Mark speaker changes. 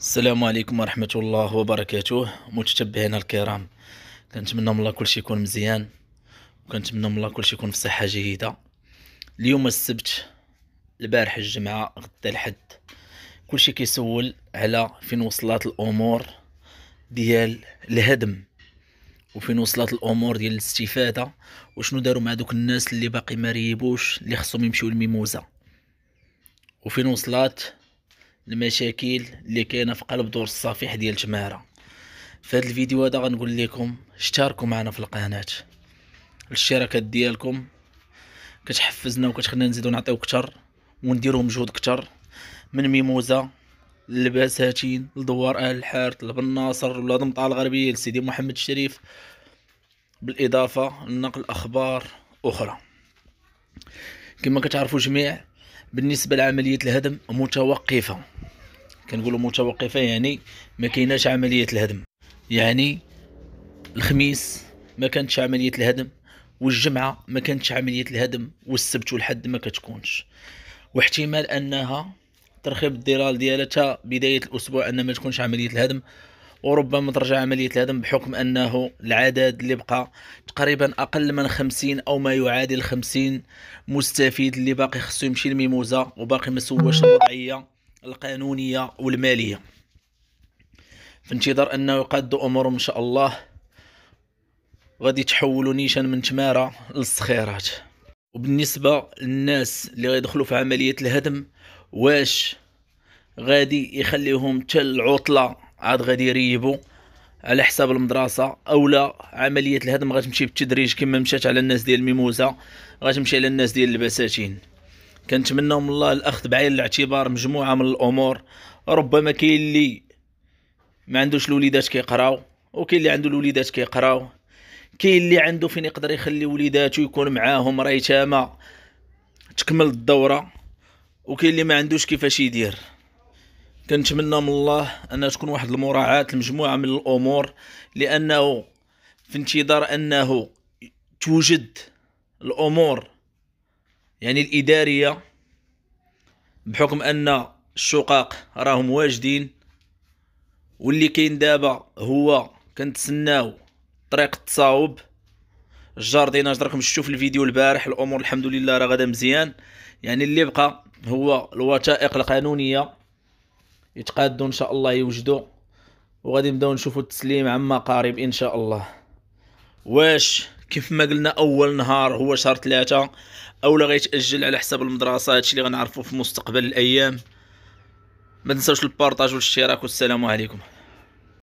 Speaker 1: السلام عليكم ورحمة الله وبركاته متتبعينا الكرام كنتمنى من الله كلشي يكون مزيان وكنتمنى من الله كلشي يكون في صحة جيدة اليوم السبت البارح الجمعة غدا الحد كلشي كيسول على فين وصلت الأمور ديال الهدم وفين وصلت الامور ديال الاستفاده وشنو داروا مع دوك الناس اللي باقي ما ريبوش اللي خصهم يمشيو للميموزه وفين وصلت المشاكل اللي كاينه في قلب دور الصفيح ديال جماره في هذا الفيديو هذا غنقول لكم اشتركوا معنا في القناه الاشتراكات ديالكم كتحفزنا وكتخلينا نزيدو نعطيو اكثر ونديرو مجهود اكثر من ميموزا لبساتين لدوار اهل الحارت لبناصر ناصر ولا الغربيه لسيدي محمد الشريف بالاضافه لنقل اخبار اخرى كما كتعرفوا جميع بالنسبه لعمليه الهدم متوقفه كنقولوا متوقفه يعني ما كايناش عمليه الهدم يعني الخميس ما كانتش عمليه الهدم والجمعه ما كانتش عمليه الهدم والسبت والحد ما كتكونش واحتمال انها ترخيب الديرال ديالها تا بدايه الاسبوع ان ما تكونش عمليه الهدم وربما ترجع عملية الهدم بحكم أنه العدد اللي بقى تقريبا أقل من خمسين أو ما يعادل خمسين مستفيد اللي باقي خصو يمشي لميموزة وباقي ما سواش الوضعية القانونية والمالية في انتظار أنه يقاد أمورهم إن شاء الله غادي تحولوا نيشان من تمارة للصخيرات وبالنسبة للناس اللي غيدخلوا في عملية الهدم واش غادي يخليهم تل العطلة عاد غادي يريبوا على حساب المدرسة او لا عملية الهدم غتمشي بالتدريج كما مشات على الناس ديال الميموزة غتمشي على الناس ديال البساتين كنتمناو من الله الاخذ بعين الاعتبار مجموعه من الامور ربما كاين اللي ما عندوش الوليدات كيقراو وكاين اللي عنده الوليدات كيقراو كاين اللي عنده فين يقدر يخلي وليداتو يكون معاهم راه تكمل الدوره وكاين اللي ما عندوش كيفاش يدير كنتمنى من الله ان تكون واحد المراعاه لمجموعه من الامور لانه في انتظار انه توجد الامور يعني الإدارية بحكم أن الشقاق راهم واجدين واللي كاين دابا هو كنتسناو طريق التصاوب الجارديناج راكم شفتوا في الفيديو البارح الامور الحمد لله راه غدا مزيان يعني اللي بقى هو الوثائق القانونيه يتقادوا ان شاء الله يوجدوا وغادي نبداو نشوفوا التسليم عما قريب ان شاء الله واش كيف ما قلنا اول نهار هو شهر ثلاثة اولا غيتاجل على حساب المدرسه هادشي اللي غنعرفو في مستقبل الايام ما تنساوش البارطاج والاشتراك والسلام عليكم